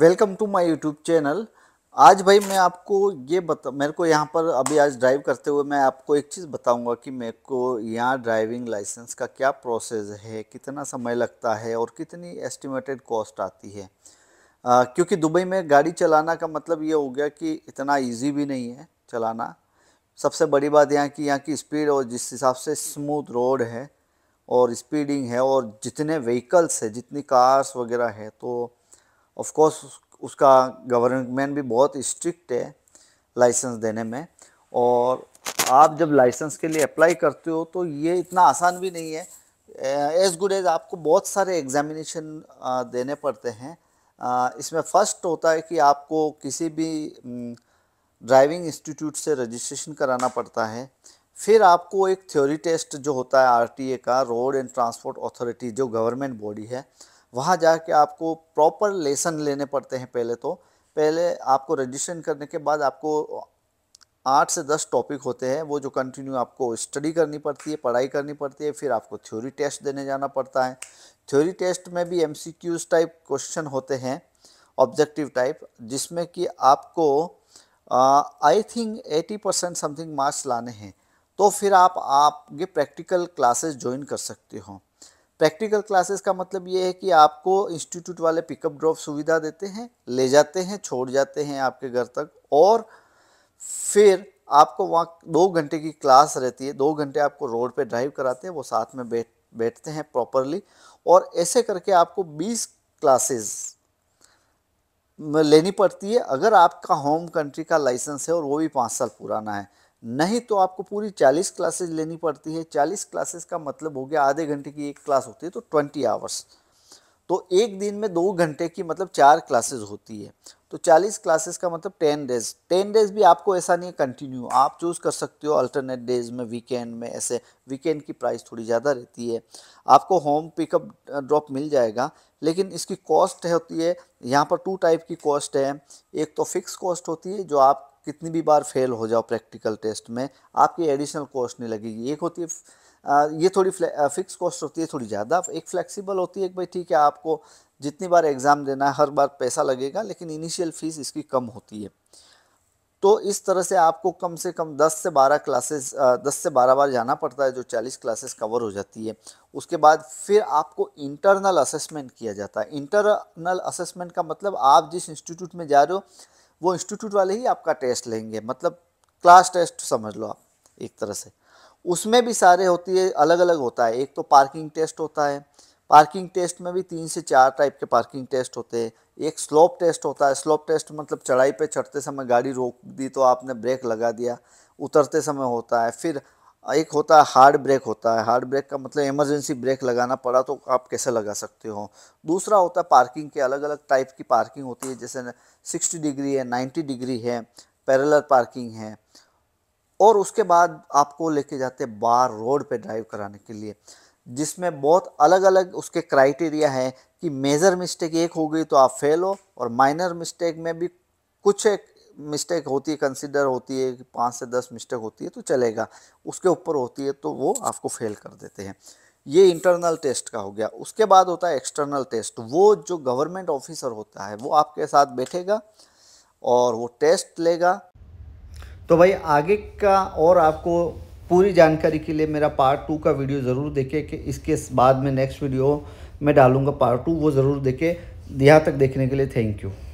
welcome to my YouTube channel आज भाई मैं आपको ये बता मेरे को यहाँ पर अभी आज ड्राइव करते हुए मैं आपको एक चीज़ बताऊंगा कि मेरे को यहाँ ड्राइविंग लाइसेंस का क्या प्रोसेस है कितना समय लगता है और कितनी एस्टिमेटेड कॉस्ट आती है आ, क्योंकि दुबई में गाड़ी चलाना का मतलब ये हो गया कि इतना ईजी भी नहीं है चलाना सबसे बड़ी बात यहाँ की यहाँ की स्पीड और जिस हिसाब से स्मूथ रोड है और स्पीडिंग है और जितने व्हीकल्स है जितनी कार्स वगैरह है तो ऑफ कोर्स उसका गवर्नमेंट भी बहुत स्ट्रिक्ट है लाइसेंस देने में और आप जब लाइसेंस के लिए अप्लाई करते हो तो ये इतना आसान भी नहीं है एज गुड एज आपको बहुत सारे एग्जामिनेशन देने पड़ते हैं इसमें फर्स्ट होता है कि आपको किसी भी ड्राइविंग इंस्टीट्यूट से रजिस्ट्रेशन कराना पड़ता है फिर आपको एक थ्योरी टेस्ट जो होता है आरटीए का रोड एंड ट्रांसपोर्ट अथॉरिटी जो गवर्नमेंट बॉडी है वहाँ कर आपको प्रॉपर लेसन लेने पड़ते हैं पहले तो पहले आपको रजिस्ट्रेशन करने के बाद आपको आठ से दस टॉपिक होते हैं वो जो कंटिन्यू आपको स्टडी करनी पड़ती है पढ़ाई करनी पड़ती है फिर आपको थ्योरी टेस्ट देने जाना पड़ता है थ्योरी टेस्ट में भी एम टाइप क्वेश्चन होते हैं ऑब्जेक्टिव टाइप जिसमें कि आपको I think eighty percent something marks लाने हैं तो फिर आप आपके प्रैक्टिकल क्लासेस ज्वाइन कर सकते हो प्रैक्टिकल क्लासेस का मतलब ये है कि आपको इंस्टीट्यूट वाले पिकअप ड्रॉप सुविधा देते हैं ले जाते हैं छोड़ जाते हैं आपके घर तक और फिर आपको वहाँ दो घंटे की क्लास रहती है दो घंटे आपको रोड पे ड्राइव कराते हैं वो साथ में बैठ बैठते हैं प्रॉपरली और ऐसे करके आपको 20 क्लासेस लेनी पड़ती है अगर आपका होम कंट्री का लाइसेंस है और वो भी पाँच साल पुराना है नहीं तो आपको पूरी चालीस क्लासेज लेनी पड़ती है चालीस क्लासेस का मतलब हो गया आधे घंटे की एक क्लास होती है तो ट्वेंटी आवर्स तो एक दिन में दो घंटे की मतलब चार क्लासेज होती है तो चालीस क्लासेस का मतलब टेन डेज टेन डेज भी आपको ऐसा नहीं है कंटिन्यू आप चूज़ कर सकते हो अल्टरनेट डेज में वीकेंड में ऐसे वीकेंड की प्राइस थोड़ी ज़्यादा रहती है आपको होम पिकअप ड्रॉप मिल जाएगा लेकिन इसकी कॉस्ट होती है यहाँ पर टू टाइप की कॉस्ट है एक तो फिक्स कॉस्ट होती है जो आप कितनी भी बार फेल हो जाओ प्रैक्टिकल टेस्ट में आपकी एडिशनल कॉस्ट नहीं लगेगी एक होती है ये थोड़ी फिक्स कॉस्ट होती है थोड़ी ज़्यादा एक फ्लेक्सिबल होती है कि भाई ठीक है आपको जितनी बार एग्ज़ाम देना है हर बार पैसा लगेगा लेकिन इनिशियल फ़ीस इसकी कम होती है तो इस तरह से आपको कम से कम 10 से 12 क्लासेस 10 से 12 बार जाना पड़ता है जो 40 क्लासेस कवर हो जाती है उसके बाद फिर आपको इंटरनल असेसमेंट किया जाता है इंटरनल असेसमेंट का मतलब आप जिस इंस्टीट्यूट में जा रहे हो वो इंस्टीट्यूट वाले ही आपका टेस्ट लेंगे मतलब क्लास टेस्ट समझ लो आप एक तरह से उसमें भी सारे होती है अलग अलग होता है एक तो पार्किंग टेस्ट होता है पार्किंग टेस्ट में भी तीन से चार टाइप के पार्किंग टेस्ट होते हैं एक स्लोप टेस्ट होता है स्लोप टेस्ट मतलब चढ़ाई पे चढ़ते समय गाड़ी रोक दी तो आपने ब्रेक लगा दिया उतरते समय होता है फिर एक होता है हार्ड ब्रेक होता है हार्ड ब्रेक का मतलब इमरजेंसी ब्रेक लगाना पड़ा तो आप कैसे लगा सकते हो दूसरा होता है पार्किंग के अलग अलग टाइप की पार्किंग होती है जैसे सिक्सटी डिग्री है नाइन्टी डिग्री है पैरेलल पार्किंग है और उसके बाद आपको लेके जाते हैं बार रोड पे ड्राइव कराने के लिए जिसमें बहुत अलग अलग उसके क्राइटेरिया है कि मेजर मिस्टेक एक हो गई तो आप फेल हो और माइनर मिस्टेक में भी कुछ एक मिस्टेक होती है कंसिडर होती है कि पाँच से दस मिस्टेक होती है तो चलेगा उसके ऊपर होती है तो वो आपको फेल कर देते हैं ये इंटरनल टेस्ट का हो गया उसके बाद होता है एक्सटर्नल टेस्ट वो जो गवर्नमेंट ऑफिसर होता है वो आपके साथ बैठेगा और वो टेस्ट लेगा तो भाई आगे का और आपको पूरी जानकारी के लिए मेरा पार्ट टू का वीडियो ज़रूर देखें कि इसके बाद में नेक्स्ट वीडियो में डालूंगा पार्ट टू वो ज़रूर देखें यहाँ तक देखने के लिए थैंक यू